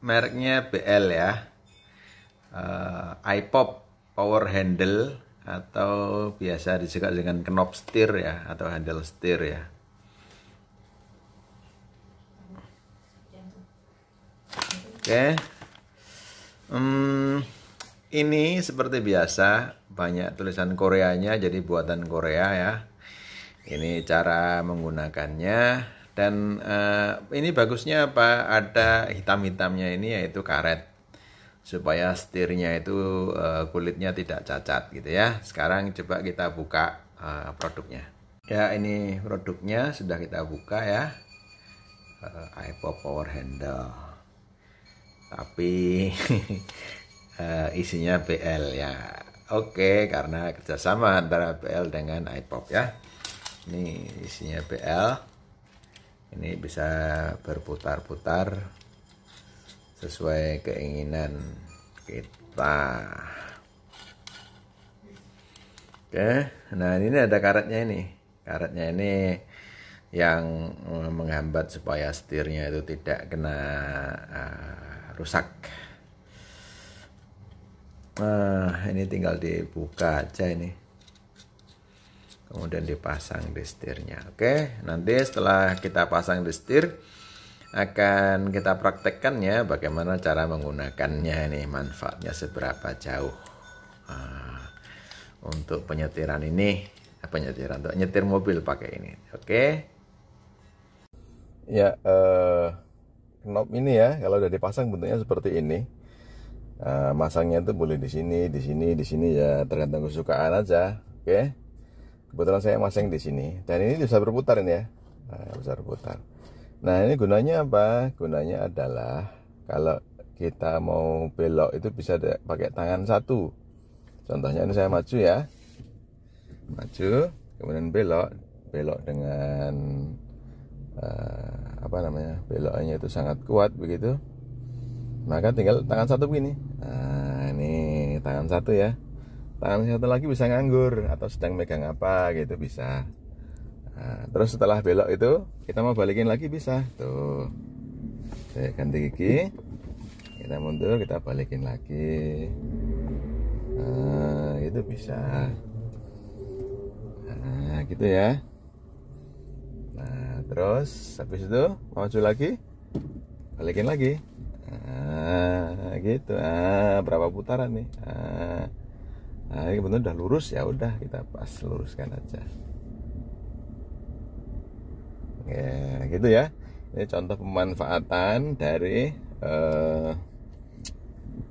mereknya BL ya uh, eh, iPop power handle atau biasa disebut dengan knob steer ya atau handle steer ya oke okay. hmm, ini seperti biasa banyak tulisan Koreanya jadi buatan Korea ya ini cara menggunakannya dan uh, ini bagusnya apa? Ada hitam-hitamnya ini yaitu karet supaya setirnya itu uh, kulitnya tidak cacat gitu ya. Sekarang coba kita buka uh, produknya. Ya ini produknya sudah kita buka ya. Uh, iPod Power Handle. Tapi uh, isinya BL ya. Oke, okay, karena kerjasama antara BL dengan iPop ya. Ini isinya BL ini bisa berputar-putar sesuai keinginan kita oke nah ini ada karetnya ini karetnya ini yang menghambat supaya setirnya itu tidak kena uh, rusak nah ini tinggal dibuka aja ini kemudian dipasang di setirnya oke nanti setelah kita pasang di setir akan kita praktekkan ya bagaimana cara menggunakannya nih, manfaatnya seberapa jauh nah, untuk penyetiran ini eh, penyetiran untuk nyetir mobil pakai ini oke ya eh, knob ini ya kalau udah dipasang bentuknya seperti ini Uh, masangnya itu boleh di sini di sini di sini ya tergantung kesukaan aja oke kebetulan saya masing di sini dan ini bisa berputar ini ya nah, bisa berputar nah ini gunanya apa gunanya adalah kalau kita mau belok itu bisa pakai tangan satu contohnya ini saya maju ya maju kemudian belok belok dengan uh, apa namanya beloknya itu sangat kuat begitu maka tinggal tangan satu begini nah ini tangan satu ya tangan satu lagi bisa nganggur atau sedang megang apa gitu bisa nah, terus setelah belok itu kita mau balikin lagi bisa tuh saya ganti gigi kita mundur kita balikin lagi nah, itu bisa nah gitu ya nah terus habis itu maju lagi balikin lagi nah gitu ah berapa putaran nih ah nah ini kebetulan udah lurus ya udah kita pas luruskan aja ya gitu ya ini contoh pemanfaatan dari eh,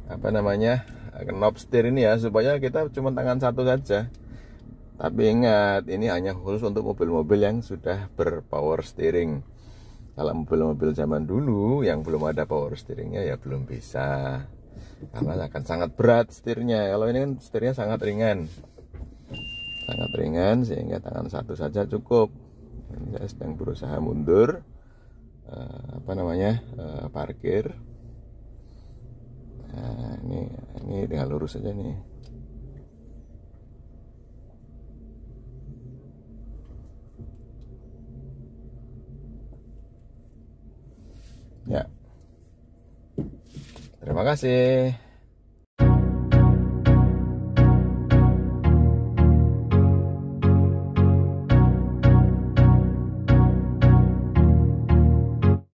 apa namanya knob setir ini ya supaya kita cuma tangan satu saja tapi ingat ini hanya khusus untuk mobil-mobil yang sudah berpower steering kalau mobil-mobil zaman dulu yang belum ada power steeringnya ya belum bisa karena akan sangat berat setirnya kalau ini kan setirnya sangat ringan sangat ringan sehingga tangan satu saja cukup ini saya sedang berusaha mundur uh, apa namanya uh, parkir nah, ini ini dengan lurus saja nih ya Terima kasih.